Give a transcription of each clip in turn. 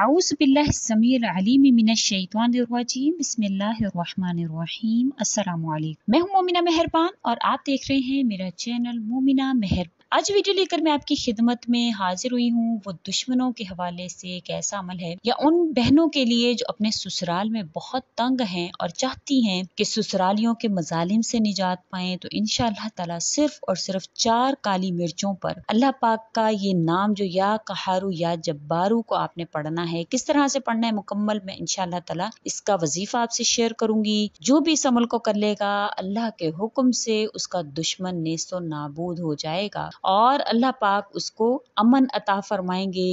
बिस्मिल्लाहिर्रहमानिर्रहीम अस्सलाम वालेकुम मैं हूँ मोमिना मेहरबान और आप देख रहे हैं मेरा चैनल मोमिना मेहरबान आज वीडियो लेकर मैं आपकी खिदमत में हाजिर हुई हूँ वो दुश्मनों के हवाले से एक ऐसा अमल है या उन बहनों के लिए जो अपने ससुराल में बहुत तंग हैं और चाहती हैं कि ससुरालियों के मजालिम से निजात पाएं तो इन ताला सिर्फ और सिर्फ चार काली मिर्चों पर अल्लाह पाक का ये नाम जो या कहारू या जब्बारू को आपने पढ़ना है किस तरह से पढ़ना है मुकम्मल में इनशाला तला इसका वजीफा आपसे शेयर करूंगी जो भी इस अमल को कर लेगा अल्लाह के हुक्म से उसका दुश्मन नेस्तो नाबूद हो जाएगा और अल्लाह पाक उसको अमन अता फ़रमाएंगे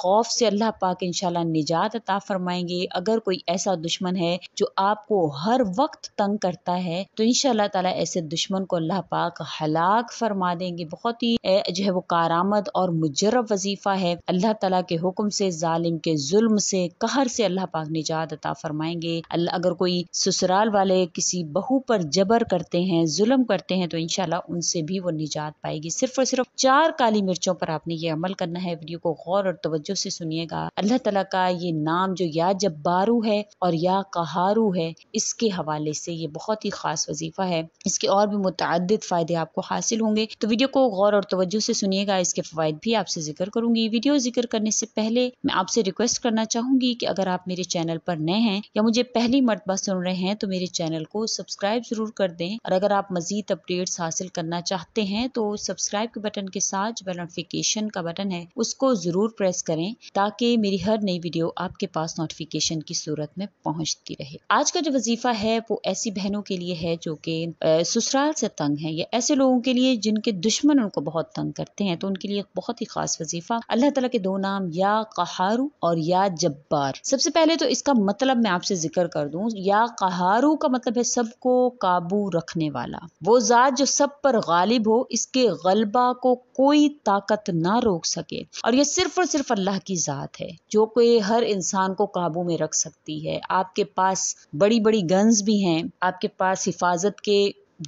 खौफ से अल्लाह पाक इन निजात अता फ़रमाएंगे अगर कोई ऐसा दुश्मन है जो आपको हर वक्त तंग करता है तो इनशाला ताला ऐसे दुश्मन को अल्लाह पाक हलाक फरमा देंगे बहुत ही जो है वो कारामद और मुजरब वजीफ़ा है अल्लाह तला के हुक्म से जालिम के जुल्म से कहर से अल्लाह पाक निजात अता फ़रमाएंगे अगर कोई ससुराल वाले किसी बहू पर जबर करते हैं जुल्म करते हैं तो इनशाला उनसे भी वो निजात पाएगी सिर्फ सिर्फ और सिर्फ चार काली मिर्चों पर आपने ये अमल करना है वीडियो को गौर और तवज्जो से सुनिएगा अल्लाह तला का ये नाम जो या जब्बारू है और या कहारू है इसके हवाले से ये बहुत ही खास वजीफा है इसके और भी मुतद फ़ायदे आपको हासिल होंगे तो वीडियो को गौर और तवज्जो से सुनिएगा इसके फ़वाद भी आपसे जिक्र करूंगी वीडियो जिक्र करने से पहले मैं आपसे रिक्वेस्ट करना चाहूंगी कि अगर आप मेरे चैनल पर नए हैं या मुझे पहली मरतबा सुन रहे हैं तो मेरे चैनल को सब्सक्राइब जरूर कर दें और अगर आप मजीद अपडेट्स हासिल करना चाहते हैं तो सब्सक्राइब सब्सक्राइब के बटन के साथ जो नोटिफिकेशन का बटन है उसको ज़रूर प्रेस करें ताकि मेरी हर नई वीडियो आपके पास नोटिफिकेशन की सूरत में पहुंचती रहे आज का जो वजीफ़ा है वो ऐसी बहनों के लिए है जो कि ससुराल से तंग है या ऐसे लोगों के लिए जिनके दुश्मन उनको बहुत तंग करते हैं तो उनके लिए बहुत ही ख़ास वजीफ़ा अल्लाह तला के दो नाम या कहारू और या जब्बार सबसे पहले तो इसका मतलब मैं आपसे जिक्र कर दूं या कहारू का मतलब है सबको काबू रखने वाला वो ज़ात जो सब पर गालिब हो इसके गलब जज्बा को कोई ताकत ना रोक सके और ये सिर्फ और सिर्फ अल्लाह की ज़ात है जो कोई हर इंसान को काबू में रख सकती है आपके पास बड़ी बड़ी गन्स भी हैं आपके पास हिफाजत के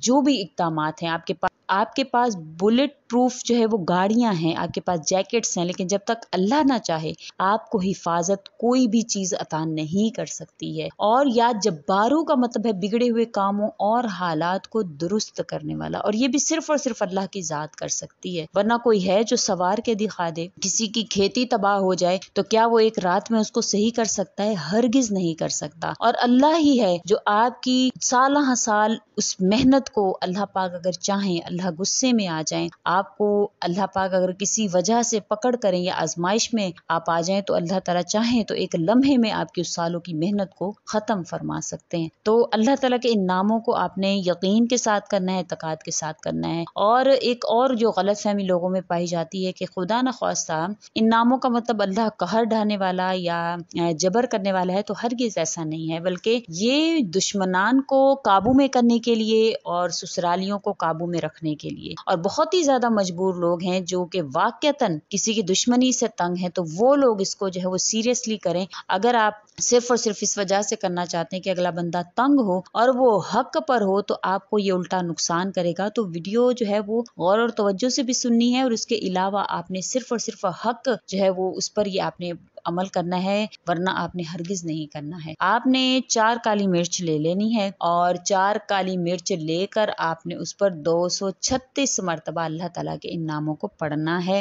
जो भी इकदाम हैं आपके पास आपके पास बुलेट प्रूफ जो है वो गाड़ियां हैं आपके पास जैकेट्स हैं लेकिन जब तक अल्लाह ना चाहे आपको हिफाजत कोई भी चीज़ अता नहीं कर सकती है और या जब्बारू का मतलब है बिगड़े हुए कामों और हालात को दुरुस्त करने वाला और ये भी सिर्फ और सिर्फ अल्लाह की ज़ात कर सकती है वरना कोई है जो सवार के दिखा दे किसी की खेती तबाह हो जाए तो क्या वो एक रात में उसको सही कर सकता है हरगिज नहीं कर सकता और अल्लाह ही है जो आपकी साल साल उस मेहनत को अल्लाह पाक अगर चाहें अल्लाह गुस्से में आ जाएं आपको अल्लाह पाक अगर किसी वजह से पकड़ करें या आजमाइश में आप आ जाएं तो अल्लाह तला चाहें तो एक लम्हे में आपकी उस सालों की मेहनत को ख़त्म फरमा सकते हैं तो अल्लाह तला के इन नामों को आपने यकीन के साथ करना है तकाद के साथ करना है और एक और जो गलत फहमी लोगों में पाई जाती है कि खुदा न खास्ता इन नामों का मतलब अल्लाह कहर ढाने वाला या जबर करने वाला है तो हर गिज ऐसा नहीं है बल्कि ये दुश्मनान को काबू में करने के लिए और ससुरालियों को काबू में रखने रखने के लिए और बहुत ही ज्यादा मजबूर लोग हैं जो कि वाक्यतन किसी की दुश्मनी से तंग है तो वो लोग इसको जो है वो सीरियसली करें अगर आप सिर्फ और सिर्फ इस वजह से करना चाहते हैं कि अगला बंदा तंग हो और वो हक पर हो तो आपको ये उल्टा नुकसान करेगा तो वीडियो जो है वो गौर और तवज्जो से भी सुननी है और उसके अलावा आपने सिर्फ और सिर्फ हक जो है वो उस पर ये आपने अमल करना है वरना आपने हरगिज नहीं करना है आपने चार काली मिर्च ले लेनी है और चार काली मिर्च लेकर आपने उस पर दो सौ छत्तीस मरतबा अल्लाह तला के इन नामों को पढ़ना है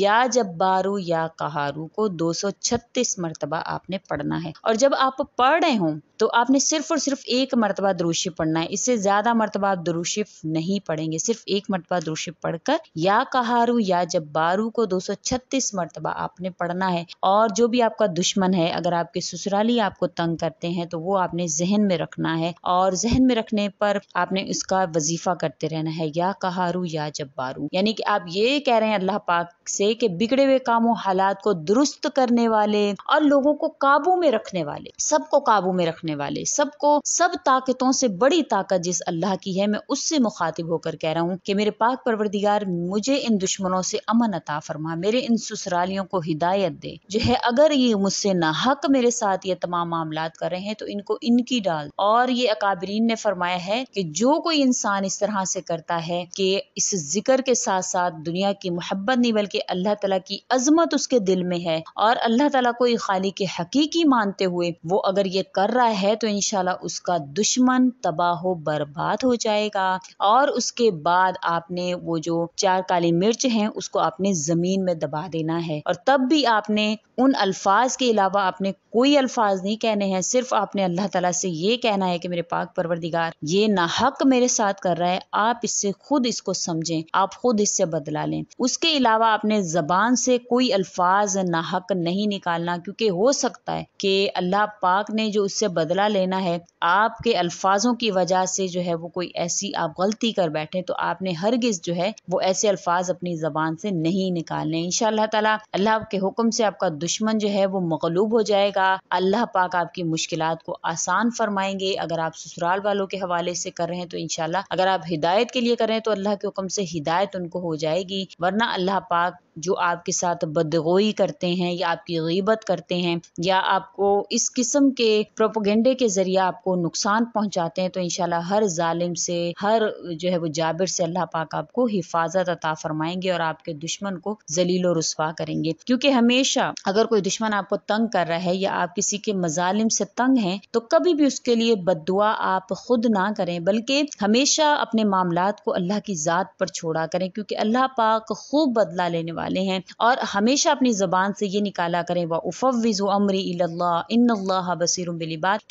या जब बारू या कहारू को दो सौ छत्तीस मरतबा आपने पढ़ना है और जब आप पढ़ रहे हों तो आपने सिर्फ और सिर्फ एक मरतबा दुरुशिफ पढ़ना है इससे ज़्यादा मरतबा आप दुरुशिफ नहीं पढ़ेंगे सिर्फ एक मरतबा दुरुशिफ पढ़कर या कहारू या जब बारू को दो सौ छत्तीस मरतबा आपने पढ़ना है और जो भी आपका दुश्मन है अगर आपके ससुराली आपको तंग करते हैं तो वो आपने जहन में रखना है और जहन में रखने पर आपने उसका वजीफा करते रहना है या कहारू या जब्बारू यानी कि आप ये कह रहे हैं अल्लाह पाक से कि बिगड़े हुए कामों हालात को दुरुस्त करने वाले और लोगों को काबू में रखने वाले सबको काबू में रखने वाले सबको सब ताकतों से बड़ी ताकत जिस अल्लाह की है मैं उससे मुखातिब होकर कह रहा हूँ कि मेरे पाक परवरदिगार मुझे इन दुश्मनों से अमन अता फरमा मेरे इन ससुरालियों को हिदायत दे जो है अगर ये मुझसे ना हक मेरे साथ ये तमाम मामला कर रहे हैं तो इनको इनकी डाल और ये अकाबरीन ने फरमाया है कि जो कोई इंसान इस तरह से करता है कि इस जिक्र के साथ साथ दुनिया की मोहब्बत नहीं बल्कि अल्लाह तला की अजमत उसके दिल में है और अल्लाह तला को खाली के हकीकी मानते हुए वो अगर ये कर रहा है तो इनशाला उसका दुश्मन तबाह बर्बाद हो जाएगा और उसके बाद आपने वो जो चार काली मिर्च हैं उसको आपने जमीन में दबा देना है और तब भी आपने उन अल्फाज के अलावा आपने कोई अल्फाज नहीं कहने हैं सिर्फ आपने अल्लाह तला से ये कहना है कि मेरे पाक परवरदिगार ये नाहक मेरे साथ कर रहा है आप इससे खुद इसको समझें आप खुद इससे बदला लें उसके अलावा आपने जबान से कोई अल्फाज नाहक नहीं निकालना क्योंकि हो सकता है कि अल्लाह पाक ने जो उससे बदला लेना है आपके अल्फाजों की वजह से जो है वो कोई ऐसी आप गलती कर बैठे तो आपने हरगिज जो है वो ऐसे अल्फाज अपनी जबान से नहीं निकालने अल्लाह तला अल्लाह के हुक्म से आपका दुश्मन दुश्मन जो है वो मकलूब हो जाएगा अल्लाह पाक आपकी मुश्किल को आसान फरमाएंगे अगर आप ससुराल वालों के हवाले से कर रहे हैं तो इनशाला अगर आप हिदायत के लिए कर रहे हैं तो अल्लाह के हुक्म से हिदायत उनको हो जाएगी वरना अल्लाह पाक जो आपके साथ बदगोई करते हैं या आपकी गीबत करते हैं या आपको इस किस्म के प्रोपोगंडे के ज़रिए आपको नुकसान पहुंचाते हैं तो इन हर जालिम से हर जो है वो जाबिर से अल्लाह पाक आपको हिफाजत अता फरमाएंगे और आपके दुश्मन को जलील और रसवा करेंगे क्योंकि हमेशा अगर कोई दुश्मन आपको तंग कर रहा है या आप किसी के मजालिम से तंग हैं तो कभी भी उसके लिए बदुआ आप खुद ना करें बल्कि हमेशा अपने मामला को अल्लाह की ज़ात पर छोड़ा करें क्योंकि अल्लाह पाक खूब बदला लेने वाले हैं और हमेशा अपनी ज़बान से ये निकाला करें वह उफ़विज़ अमरी इल्ला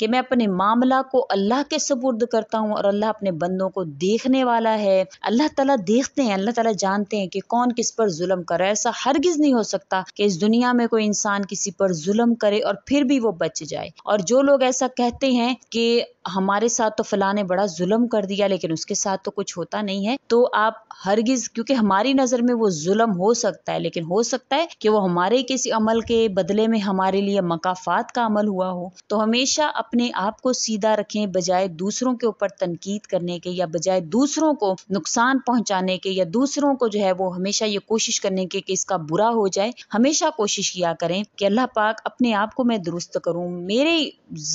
कि मैं अपने मामला को अल्लाह के सपुर्द करता हूँ और अल्लाह अपने बंदों को देखने वाला है अल्लाह तला देखते हैं अल्लाह तला जानते हैं कि कौन किस पर जुलम कर रहा है ऐसा हरगिज़ नहीं हो सकता कि इस दुनिया में कोई इंसान किसी पर जुलम करे और फिर भी वो बच जाए और जो लोग ऐसा कहते हैं कि हमारे साथ तो फला ने बड़ा जुलम कर दिया लेकिन उसके साथ तो कुछ होता नहीं है तो आप हरगिज़ क्योंकि हमारी नज़र में वो जुलम हो सकता सकता है लेकिन हो सकता है कि वो हमारे किसी अमल के बदले में हमारे लिए मकाफात का अमल हुआ हो तो हमेशा अपने आप को सीधा रखें बजाय दूसरों के ऊपर तनकीद करने के या बजाय दूसरों को नुकसान पहुंचाने के या दूसरों को जो है वो हमेशा ये कोशिश करने के कि इसका बुरा हो जाए हमेशा कोशिश किया करें कि अल्लाह पाक अपने आप को मैं दुरुस्त करूँ मेरे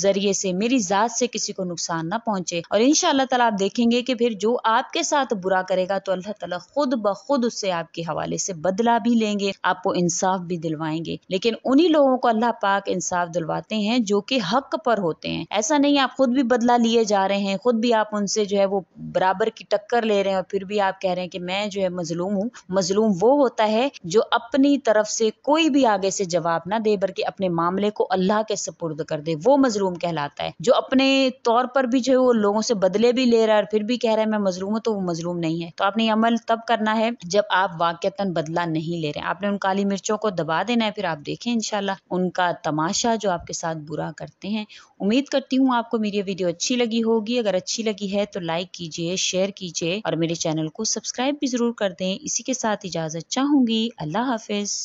जरिए से मेरी ज़ात से किसी को नुकसान ना पहुंचे और इन ताला आप देखेंगे कि फिर जो आपके साथ बुरा करेगा तो अल्लाह ताला खुद ब खुद उससे आपके हवाले से बदला बदला भी लेंगे आपको इंसाफ भी दिलवाएंगे लेकिन उन्हीं लोगों को अल्लाह पाक इंसाफ दिलवाते हैं जो कि हक पर होते हैं ऐसा नहीं आप खुद भी बदला लिए जा रहे हैं खुद भी आप उनसे जो है वो बराबर की टक्कर ले रहे हैं और फिर भी आप कह रहे हैं कि मैं जो है मजलूम हूँ मजलूम वो होता है जो अपनी तरफ से कोई भी आगे से जवाब ना दे बल्कि अपने मामले को अल्लाह के सपुर्द कर दे वो मजलूम कहलाता है जो अपने तौर पर भी जो है वो लोगों से बदले भी ले रहा है और फिर भी कह रहा है मैं मजलूम हूँ तो वो मजलूम नहीं है तो आपने अमल तब करना है जब आप वाक्यता बदला नहीं नहीं ले रहे हैं आपने उन काली मिर्चों को दबा देना है फिर आप देखें इनशाला उनका तमाशा जो आपके साथ बुरा करते हैं उम्मीद करती हूँ आपको मेरी वीडियो अच्छी लगी होगी अगर अच्छी लगी है तो लाइक कीजिए शेयर कीजिए और मेरे चैनल को सब्सक्राइब भी जरूर कर दें इसी के साथ इजाजत चाहूंगी अल्लाह हाफिज